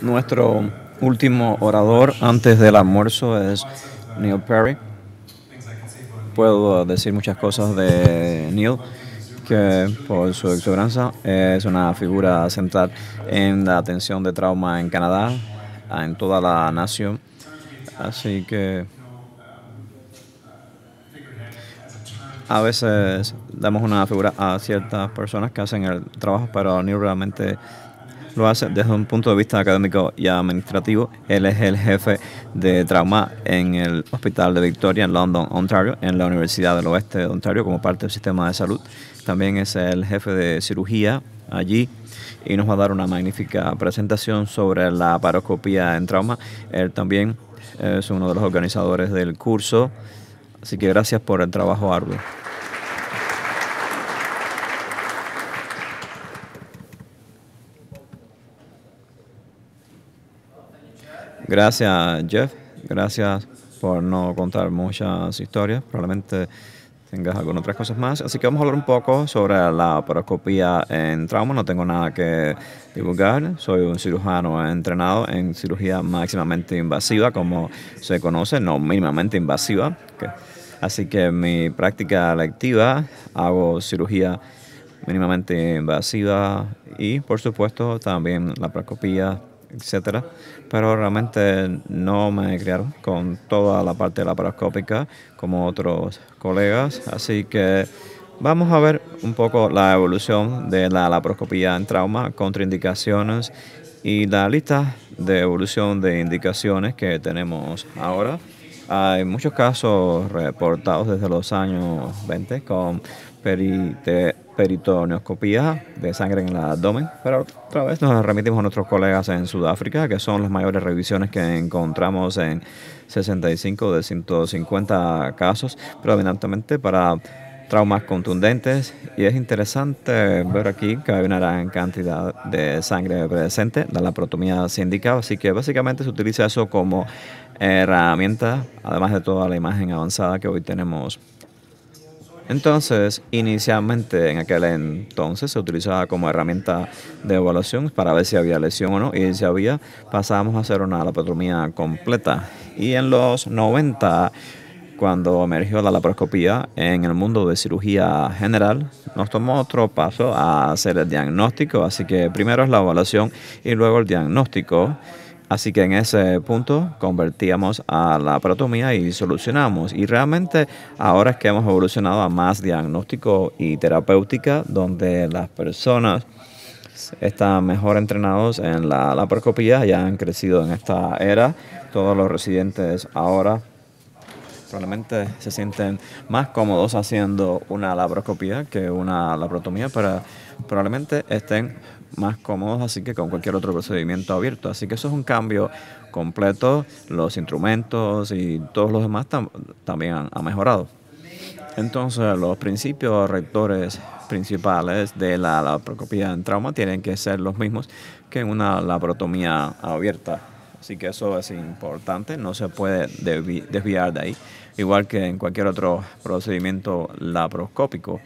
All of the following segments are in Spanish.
Nuestro último orador antes del almuerzo es Neil Perry. Puedo decir muchas cosas de Neil, que por su exuberancia es una figura central en la atención de trauma en Canadá, en toda la nación. Así que a veces damos una figura a ciertas personas que hacen el trabajo, pero Neil realmente lo hace desde un punto de vista académico y administrativo. Él es el jefe de trauma en el Hospital de Victoria en London, Ontario, en la Universidad del Oeste de Ontario como parte del sistema de salud. También es el jefe de cirugía allí y nos va a dar una magnífica presentación sobre la paroscopía en trauma. Él también es uno de los organizadores del curso. Así que gracias por el trabajo arduo. Gracias, Jeff. Gracias por no contar muchas historias. Probablemente tengas algunas otras cosas más. Así que vamos a hablar un poco sobre la paroscopía en trauma. No tengo nada que divulgar. Soy un cirujano entrenado en cirugía máximamente invasiva, como se conoce, no mínimamente invasiva. Así que mi práctica lectiva hago cirugía mínimamente invasiva y, por supuesto, también la paroscopía etcétera, pero realmente no me criaron con toda la parte laparoscópica como otros colegas, así que vamos a ver un poco la evolución de la laparoscopía en trauma, contraindicaciones y la lista de evolución de indicaciones que tenemos ahora. Hay muchos casos reportados desde los años 20 con perite peritoneoscopía de sangre en el abdomen. Pero otra vez nos remitimos a nuestros colegas en Sudáfrica, que son las mayores revisiones que encontramos en 65 de 150 casos, predominantemente para traumas contundentes. Y es interesante ver aquí que hay una gran cantidad de sangre presente, de la protomía síndica así que básicamente se utiliza eso como herramienta, además de toda la imagen avanzada que hoy tenemos. Entonces, inicialmente en aquel entonces se utilizaba como herramienta de evaluación para ver si había lesión o no, y si había, pasábamos a hacer una laparotomía completa. Y en los 90, cuando emergió la laparoscopía en el mundo de cirugía general, nos tomó otro paso a hacer el diagnóstico, así que primero es la evaluación y luego el diagnóstico. Así que en ese punto convertíamos a la laparotomía y solucionamos. Y realmente ahora es que hemos evolucionado a más diagnóstico y terapéutica, donde las personas están mejor entrenados en la laparoscopía, ya han crecido en esta era. Todos los residentes ahora probablemente se sienten más cómodos haciendo una laparoscopía que una laparotomía, pero probablemente estén más cómodos así que con cualquier otro procedimiento abierto. Así que eso es un cambio completo. Los instrumentos y todos los demás también han, mejorado. Entonces, los principios rectores principales de la laparoscopía en trauma tienen que ser los mismos que en una laparotomía abierta. Así que eso es importante, no se puede desviar de ahí, igual que en cualquier otro procedimiento laparoscópico.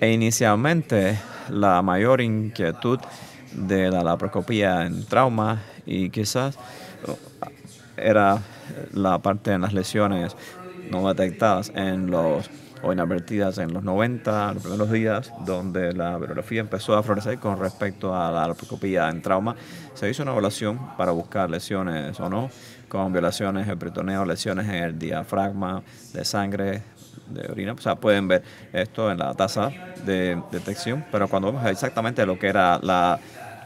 E inicialmente la mayor inquietud de la laparoscopía en trauma y quizás eh, era la parte de las lesiones no detectadas en los o inadvertidas en los 90, los primeros días, donde la biografía empezó a florecer con respecto a la laparoscopía en trauma. Se hizo una evaluación para buscar lesiones o no, con violaciones en peritoneo, lesiones en el diafragma de sangre, de orina, o sea, pueden ver esto en la tasa de detección, pero cuando vemos exactamente lo que era la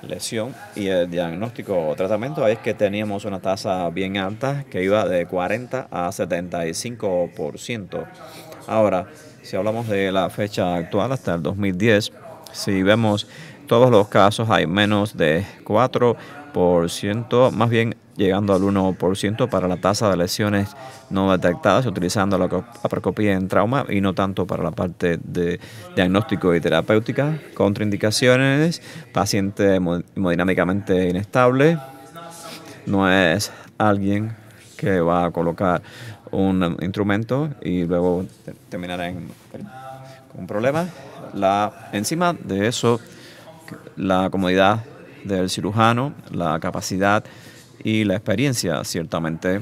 lesión y el diagnóstico o tratamiento, ahí es que teníamos una tasa bien alta que iba de 40 a 75%. Ahora, si hablamos de la fecha actual hasta el 2010, si vemos todos los casos hay menos de 4 ciento más bien llegando al 1% para la tasa de lesiones no detectadas, utilizando la aparcopía en trauma y no tanto para la parte de diagnóstico y terapéutica. Contraindicaciones, paciente hemodinámicamente inestable, no es alguien que va a colocar un instrumento y luego terminará en, con problemas. La, encima de eso, la comodidad del cirujano, la capacidad y la experiencia, ciertamente.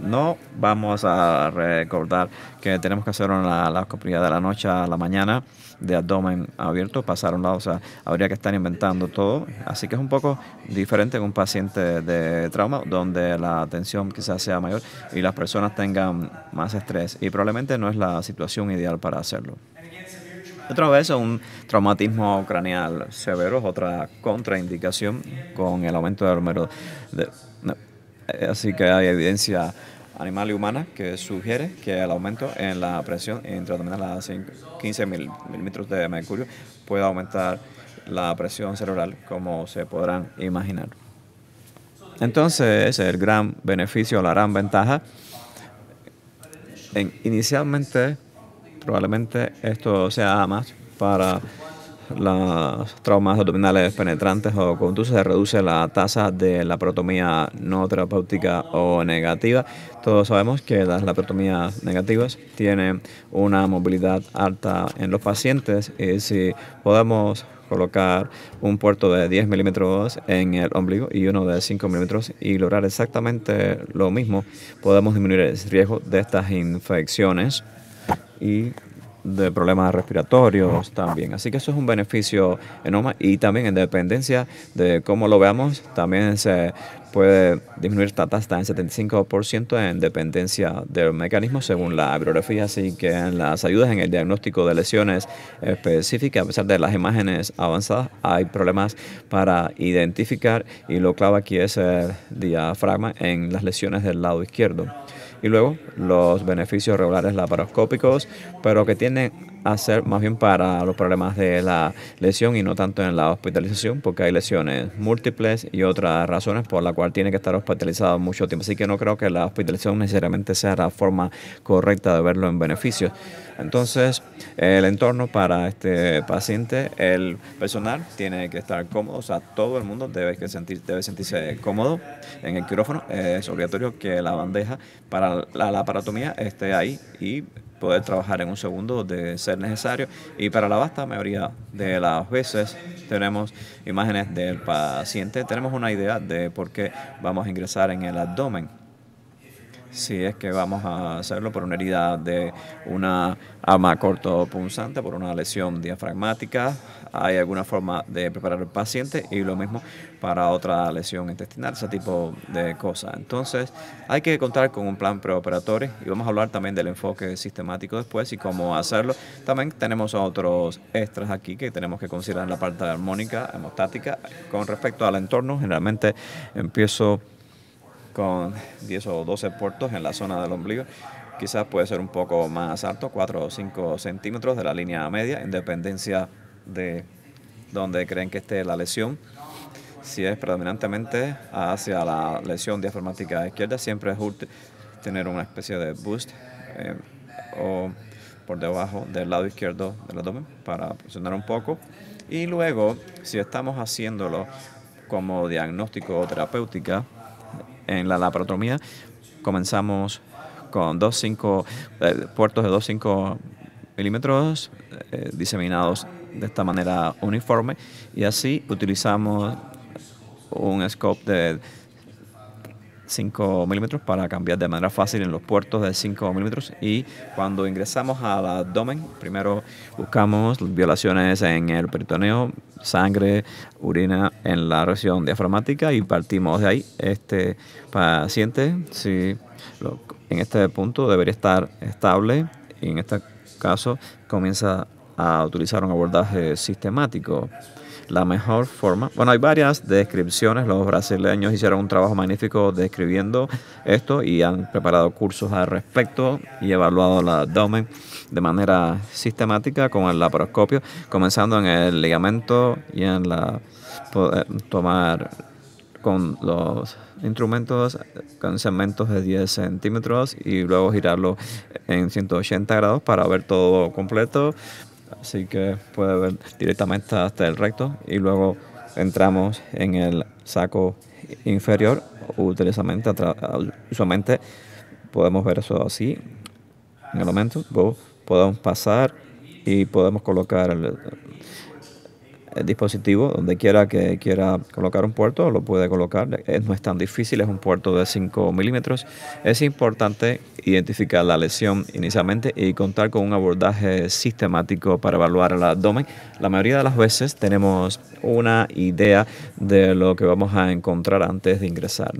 No vamos a recordar que tenemos que hacer la copia de la noche a la mañana de abdomen abierto, pasar a un lado, o sea, habría que estar inventando todo. Así que es un poco diferente en un paciente de trauma, donde la atención quizás sea mayor y las personas tengan más estrés. Y probablemente no es la situación ideal para hacerlo. Otra vez, un traumatismo craneal severo es otra contraindicación con el aumento del número de... Eh, así que hay evidencia animal y humana que sugiere que el aumento en la presión entre a 15 milímetros de mercurio puede aumentar la presión cerebral, como se podrán imaginar. Entonces, el gran beneficio, la gran ventaja. inicialmente, Probablemente esto sea más para las traumas abdominales penetrantes o contusos, se reduce la tasa de la laparotomía no terapéutica o negativa. Todos sabemos que las laparotomías negativas tienen una movilidad alta en los pacientes y si podemos colocar un puerto de 10 milímetros en el ombligo y uno de 5 milímetros y lograr exactamente lo mismo, podemos disminuir el riesgo de estas infecciones y de problemas respiratorios también. Así que eso es un beneficio enorme y también en dependencia de cómo lo veamos, también se puede disminuir hasta tasa en 75% en dependencia del mecanismo según la bibliografía, así que en las ayudas en el diagnóstico de lesiones específicas, a pesar de las imágenes avanzadas, hay problemas para identificar y lo clave aquí es el diafragma en las lesiones del lado izquierdo. Y luego los beneficios regulares laparoscópicos, pero que tienen hacer más bien para los problemas de la lesión y no tanto en la hospitalización, porque hay lesiones múltiples y otras razones por las cuales tiene que estar hospitalizado mucho tiempo. Así que no creo que la hospitalización necesariamente sea la forma correcta de verlo en beneficio. Entonces, el entorno para este paciente, el personal tiene que estar cómodo, o sea, todo el mundo debe, sentirse cómodo en el quirófano. Es obligatorio que la bandeja para la paratomía esté ahí y poder trabajar en un segundo de ser necesario y para la vasta mayoría de las veces tenemos imágenes del paciente, tenemos una idea de por qué vamos a ingresar en el abdomen si es que vamos a hacerlo por una herida de una ama cortopunzante, por una lesión diafragmática. Hay alguna forma de preparar al paciente y lo mismo para otra lesión intestinal, ese tipo de cosas. Entonces, hay que contar con un plan preoperatorio y vamos a hablar también del enfoque sistemático después y cómo hacerlo. También tenemos otros extras aquí que tenemos que considerar en la parte armónica, hemostática, con respecto al entorno. Generalmente empiezo con 10 o 12 puertos en la zona del ombligo. Quizás puede ser un poco más alto, 4 o 5 centímetros de la línea media, ...independencia de donde creen que esté la lesión. Si es predominantemente hacia la lesión diafragmática izquierda, siempre es útil tener una especie de boost eh, o por debajo del lado izquierdo del abdomen para presionar un poco. Y luego, si estamos haciéndolo como diagnóstico o terapéutica, en la laparotomía. Comenzamos con dos eh, puertos de 2.5 milímetros eh, diseminados de esta manera uniforme y así utilizamos un scope de 5 milímetros para cambiar de manera fácil en los puertos de 5 milímetros y cuando ingresamos al abdomen primero buscamos violaciones en el peritoneo sangre urina en la región diafragmática y partimos de ahí este paciente si en este punto debería estar estable y en este caso comienza a utilizar un abordaje sistemático la mejor forma, bueno, hay varias descripciones, los brasileños hicieron un trabajo magnífico describiendo esto y han preparado cursos al respecto y evaluado el abdomen de manera sistemática con el laparoscopio, comenzando en el ligamento y en la poder eh, tomar con los instrumentos con segmentos de 10 centímetros y luego girarlo en 180 grados para ver todo completo así que puede ver directamente hasta el recto y luego entramos en el saco inferior utilizamente usualmente podemos ver eso así en el momento podemos pasar y podemos colocar el, el dispositivo, donde quiera que quiera colocar un puerto, lo puede colocar. Eh, no es tan difícil, es un puerto de 5 milímetros. Es importante identificar la lesión inicialmente y contar con un abordaje sistemático para evaluar el abdomen. La mayoría de las veces tenemos una idea de lo que vamos a encontrar antes de ingresar.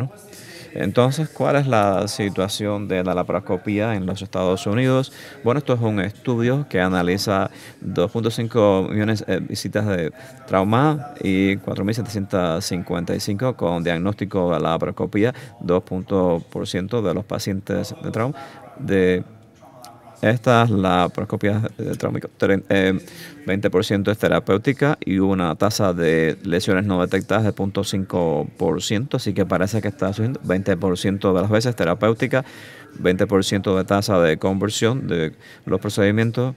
Entonces, ¿cuál es la situación de la laparoscopía en los Estados Unidos? Bueno, esto es un estudio que analiza 2.5 millones de eh, visitas de trauma y 4.755 con diagnóstico de laparoscopía, 2% de los pacientes de trauma de esta es la proscopia trauma, eh, 20% es terapéutica y una tasa de lesiones no detectadas de 0.5%, así que parece que está subiendo 20% de las veces terapéutica, 20% de tasa de conversión de los procedimientos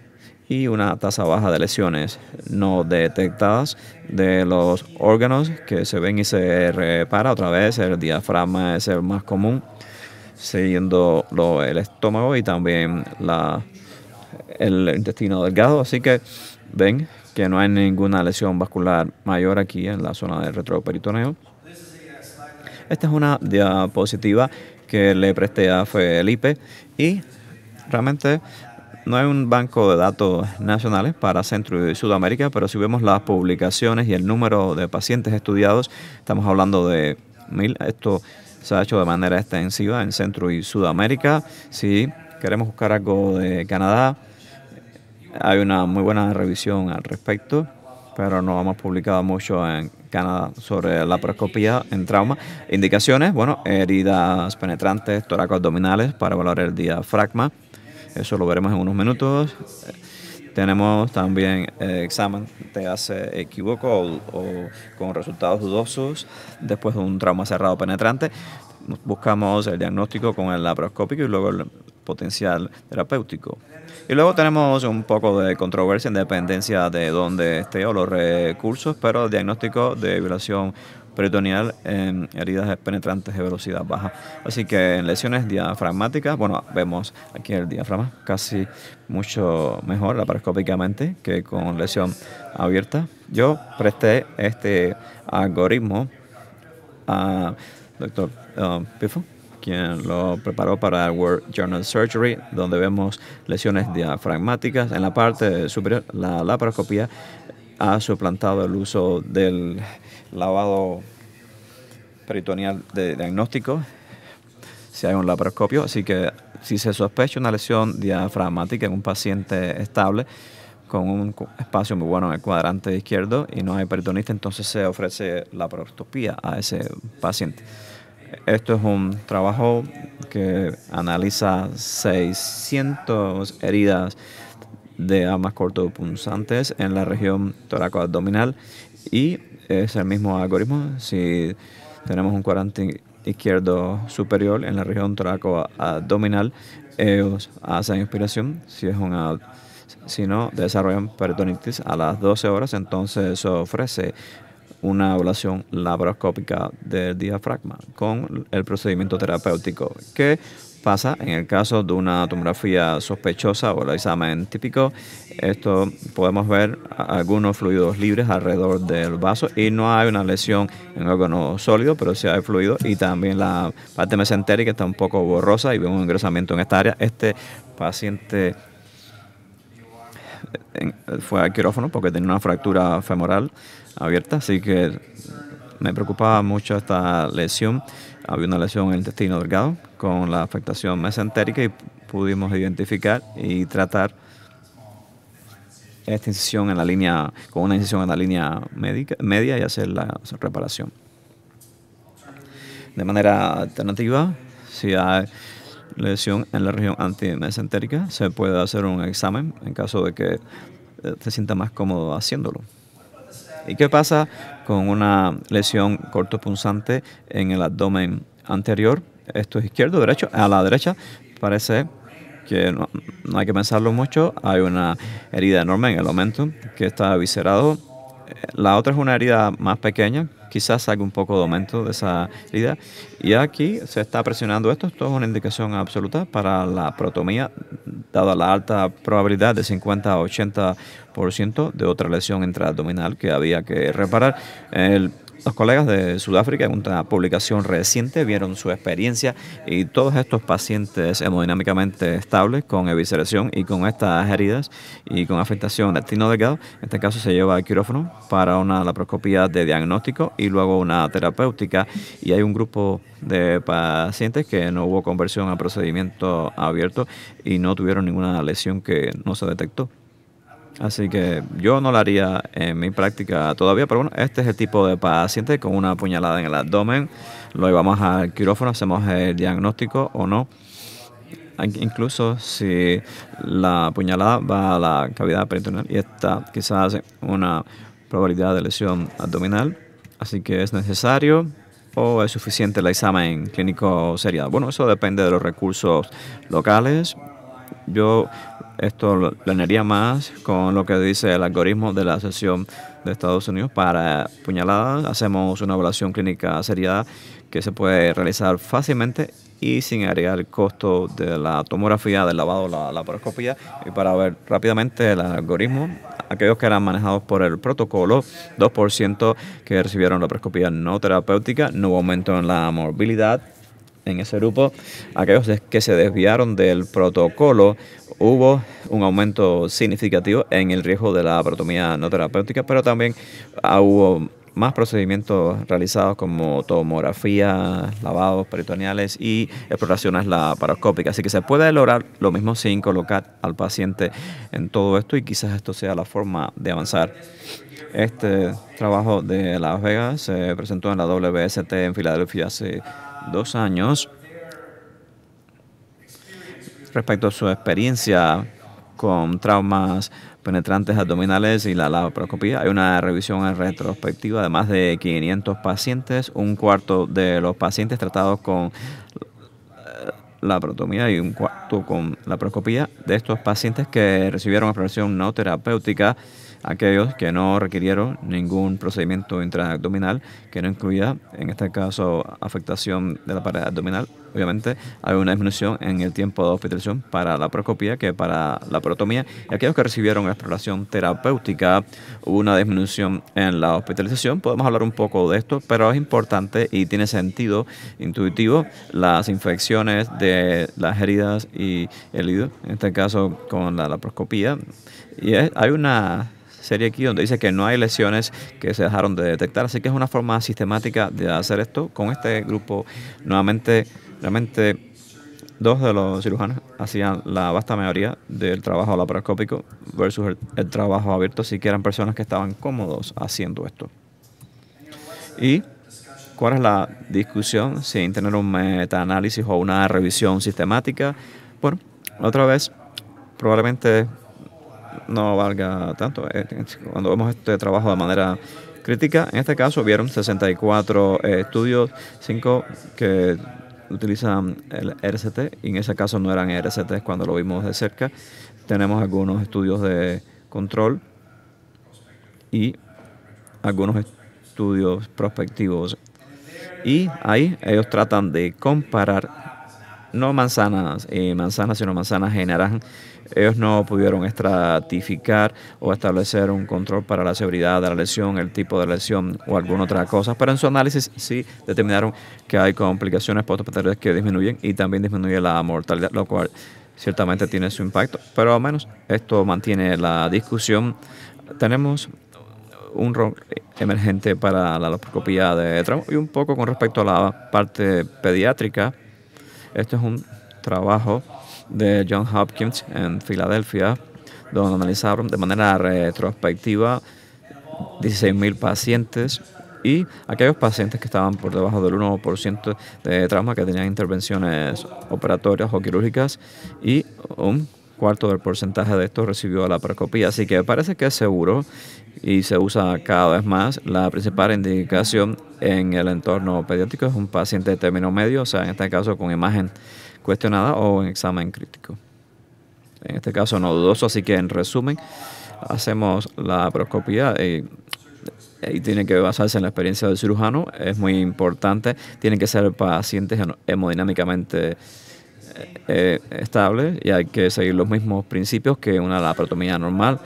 y una tasa baja de lesiones no detectadas de los órganos que se ven y se repara. Otra vez, el diafragma es el más común siguiendo lo, el estómago y también la, el intestino delgado. Así que ven que no hay ninguna lesión vascular mayor aquí en la zona del retroperitoneo. Esta es una diapositiva que le presté a Felipe y realmente no hay un banco de datos nacionales para Centro y Sudamérica, pero si vemos las publicaciones y el número de pacientes estudiados, estamos hablando de mil. Esto se ha hecho de manera extensiva en Centro y Sudamérica. Si queremos buscar algo de Canadá, hay una muy buena revisión al respecto, pero no hemos publicado mucho en Canadá sobre la proscopía en trauma. Indicaciones, bueno, heridas penetrantes, abdominales, para evaluar el diafragma. Eso lo veremos en unos minutos tenemos también eh, examen, te hace equivoco o, con resultados dudosos después de un trauma cerrado penetrante. Buscamos el diagnóstico con el laparoscópico y luego el potencial terapéutico. Y luego tenemos un poco de controversia en dependencia de dónde esté o los recursos, pero el diagnóstico de violación peritoneal en heridas penetrantes de velocidad baja. Así que en lesiones diafragmáticas, bueno, vemos aquí el diafragma casi mucho mejor laparoscópicamente que con lesión abierta. Yo presté este algoritmo a doctor um, Pifo quien lo preparó para el World Journal Surgery, donde vemos lesiones diafragmáticas. En la parte superior, la laparoscopía ha suplantado el uso del lavado peritoneal de diagnóstico, si hay un laparoscopio. Así que si se sospecha una lesión diafragmática en un paciente estable, con un espacio muy bueno en el cuadrante izquierdo y no hay peritonista, entonces se ofrece laparoscopía a ese paciente. Esto es un trabajo que analiza 600 heridas de amas cortopunzantes en la región toracoabdominal y es el mismo algoritmo. Si tenemos un cuadrante izquierdo superior en la región abdominal, ellos hacen inspiración. Si es una si no desarrollan peritonitis a las 12 horas, entonces se ofrece una ablación laparoscópica del diafragma con el procedimiento terapéutico que pasa en el caso de una tomografía sospechosa o el examen típico. Esto podemos ver algunos fluidos libres alrededor del vaso y no hay una lesión en órgano sólido, pero sí hay fluido y también la parte mesentérica está un poco borrosa y vemos un engrosamiento en esta área. Este paciente fue al quirófano porque tenía una fractura femoral abierta, así que me preocupaba mucho esta lesión había una lesión en el intestino delgado con la afectación mesentérica y pudimos identificar y tratar esta incisión en la línea, con una incisión en la línea media y hacer la reparación. De manera alternativa, si hay lesión en la región antimesentérica, se puede hacer un examen en caso de que eh, se sienta más cómodo haciéndolo. ¿Y qué pasa con una lesión cortopunzante en el abdomen anterior? Esto es izquierdo, derecho, a la derecha. Parece que no, hay que pensarlo mucho. Hay una herida enorme en el momento que está viscerado la otra es una herida más pequeña, quizás salga un poco de aumento de esa herida. Y aquí se está presionando esto, esto es una indicación absoluta para la protomía, dada la alta probabilidad de 50 a 80% de otra lesión intraabdominal que había que reparar. Los colegas de Sudáfrica en una publicación reciente vieron su experiencia y todos estos pacientes hemodinámicamente estables con evisceración y con estas heridas y con afectación latino-delgado, en este caso se lleva al quirófano para una laparoscopía de diagnóstico y luego una terapéutica y hay un grupo de pacientes que no hubo conversión a procedimiento abierto y no tuvieron ninguna lesión que no se detectó. Así que yo no lo haría en mi práctica todavía, pero bueno, este es el tipo de paciente con una puñalada en el abdomen. Lo llevamos al quirófano, hacemos el diagnóstico o no. Incluso si la puñalada va a la cavidad peritoneal y está quizás una probabilidad de lesión abdominal. Así que es necesario o es suficiente el examen clínico serial. Bueno, eso depende de los recursos locales. Yo esto lo planearía más con lo que dice el algoritmo de la sesión de Estados Unidos para puñaladas. Hacemos una evaluación clínica seriada que se puede realizar fácilmente y sin agregar el costo de la tomografía, del lavado, la laparoscopía y para ver rápidamente el algoritmo. Aquellos que eran manejados por el protocolo, 2% que recibieron la laparoscopía no terapéutica, no hubo aumento en la morbilidad en ese grupo, aquellos que se desviaron del protocolo, hubo un aumento significativo en el riesgo de la aprotomía no terapéutica, pero también ah, hubo más procedimientos realizados como tomografía, lavados peritoneales y exploraciones laparoscópicas. Así que se puede lograr lo mismo sin colocar al paciente en todo esto y quizás esto sea la forma de avanzar. Este trabajo de Las Vegas se presentó en la WST en Filadelfia hace dos años respecto a su experiencia con traumas penetrantes abdominales y la laparoscopía. Hay una revisión en retrospectiva de más de 500 pacientes, un cuarto de los pacientes tratados con laparotomía y un cuarto con laparoscopía. De estos pacientes que recibieron exploración no terapéutica, aquellos que no requirieron ningún procedimiento intraabdominal que no incluía, en este caso, afectación de la pared abdominal. Obviamente hay una disminución en el tiempo de hospitalización para la proscopía que para la protomía. Y aquellos que recibieron exploración terapéutica hubo una disminución en la hospitalización. Podemos hablar un poco de esto, pero es importante y tiene sentido intuitivo las infecciones de las heridas y el hígado en este caso con la laparoscopía. Y hay una Sería aquí donde dice que no hay lesiones que se dejaron de detectar, así que es una forma sistemática de hacer esto con este grupo. Nuevamente, realmente dos de los cirujanos hacían la vasta mayoría del trabajo laparoscópico versus el, trabajo abierto, así que eran personas que estaban cómodos haciendo esto. ¿Y cuál es la discusión sin tener un metaanálisis o una revisión sistemática? Bueno, otra vez, probablemente no valga tanto. Eh, cuando vemos este trabajo de manera crítica, en este caso vieron 64 eh, estudios, 5 que utilizan el RCT y en ese caso no eran RCTs cuando lo vimos de cerca. Tenemos algunos estudios de control y algunos estudios prospectivos. Y ahí ellos tratan de comparar no manzanas, y eh, manzanas, sino manzanas en Ellos no pudieron estratificar o establecer un control para la seguridad de la lesión, el tipo de lesión o alguna otra cosa, pero en su análisis sí determinaron que hay complicaciones postoperatorias que disminuyen y también disminuye la mortalidad, lo cual ciertamente tiene su impacto, pero al menos esto mantiene la discusión. Tenemos un rol emergente para la loscopía de trauma y un poco con respecto a la parte pediátrica esto es un trabajo de John Hopkins en Filadelfia, donde analizaron de manera retrospectiva 16.000 pacientes y aquellos pacientes que estaban por debajo del 1% de trauma que tenían intervenciones operatorias o quirúrgicas y un cuarto del porcentaje de estos recibió la Así que parece que es seguro y se usa cada vez más. La principal indicación en el entorno pediátrico es un paciente de término medio, o sea, en este caso con imagen cuestionada o en examen crítico. En este caso no dudoso, así que en resumen hacemos la proscopía y, y tiene que basarse en la experiencia del cirujano, es muy importante, tienen que ser pacientes hemodinámicamente eh, eh, estable y hay que seguir los mismos principios que una laparotomía normal.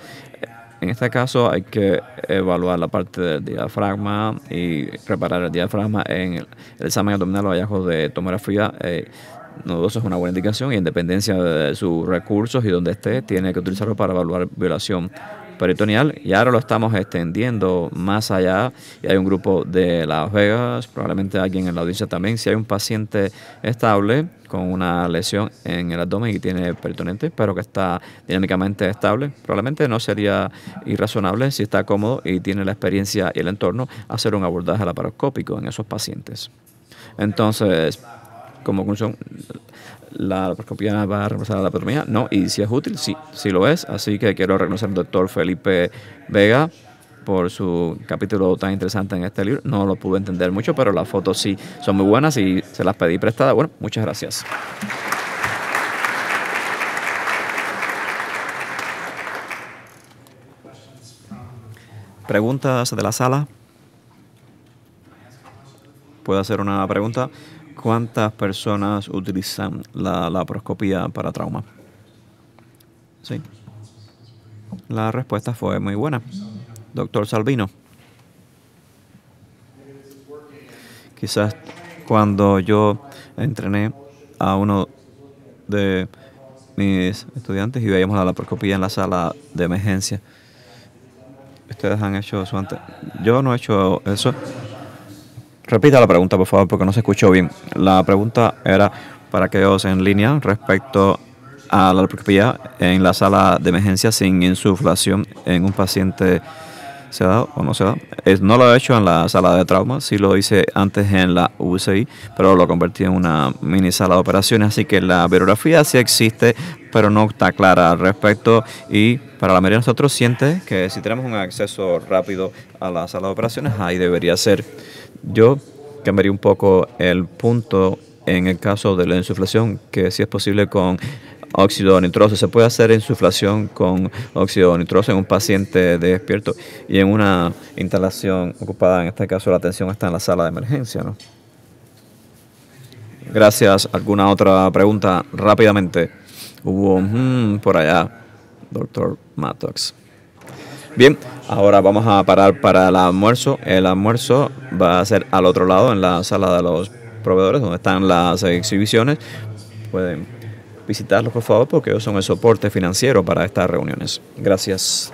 En este caso hay que evaluar la parte del diafragma y reparar el diafragma en el, examen abdominal Los hallazgos de tomografía. Eh, es una buena indicación y en dependencia de sus recursos y donde esté, tiene que utilizarlo para evaluar violación peritoneal y ahora lo estamos extendiendo más allá y hay un grupo de Las Vegas, probablemente alguien en la audiencia también, si hay un paciente estable con una lesión en el abdomen y tiene pertonente, pero que está dinámicamente estable. Probablemente no sería irrazonable si está cómodo y tiene la experiencia y el entorno hacer un abordaje laparoscópico en esos pacientes. Entonces, como conclusión, la laparoscopía va a reemplazar la laparotomía, no, y si es útil, sí, sí lo es. Así que quiero reconocer al doctor Felipe Vega por su capítulo tan interesante en este libro. No lo pude entender mucho, pero las fotos sí son muy buenas y se las pedí prestadas. Bueno, muchas gracias. ¿Preguntas de la sala? ¿Puedo hacer una pregunta? ¿Cuántas personas utilizan la laparoscopía para trauma? Sí. La respuesta fue muy buena doctor Salvino. Quizás cuando yo entrené a uno de mis estudiantes y veíamos la laparoscopía en la sala de emergencia. Ustedes han hecho eso antes. Yo no he hecho eso. Repita la pregunta, por favor, porque no se escuchó bien. La pregunta era para que aquellos en línea respecto a la laparoscopía en la sala de emergencia sin insuflación en un paciente se dado o no se ha Es, no lo he hecho en la sala de trauma, sí lo hice antes en la UCI, pero lo convertí en una mini sala de operaciones, así que la biografía sí existe, pero no está clara al respecto y para la mayoría de nosotros siente que si tenemos un acceso rápido a la sala de operaciones, ahí debería ser. Yo cambiaría un poco el punto en el caso de la insuflación, que si es posible con óxido nitroso. Se puede hacer insuflación con óxido nitroso en un paciente despierto y en una instalación ocupada, en este caso la atención está en la sala de emergencia. Gracias. ¿Alguna otra pregunta? Rápidamente. Hubo mm, por allá, doctor Mattox. Bien, ahora vamos a parar para el almuerzo. El almuerzo va a ser al otro lado, en la sala de los proveedores, donde están las exhibiciones. Pueden visitarlos por favor porque ellos son el soporte financiero para estas reuniones. Gracias.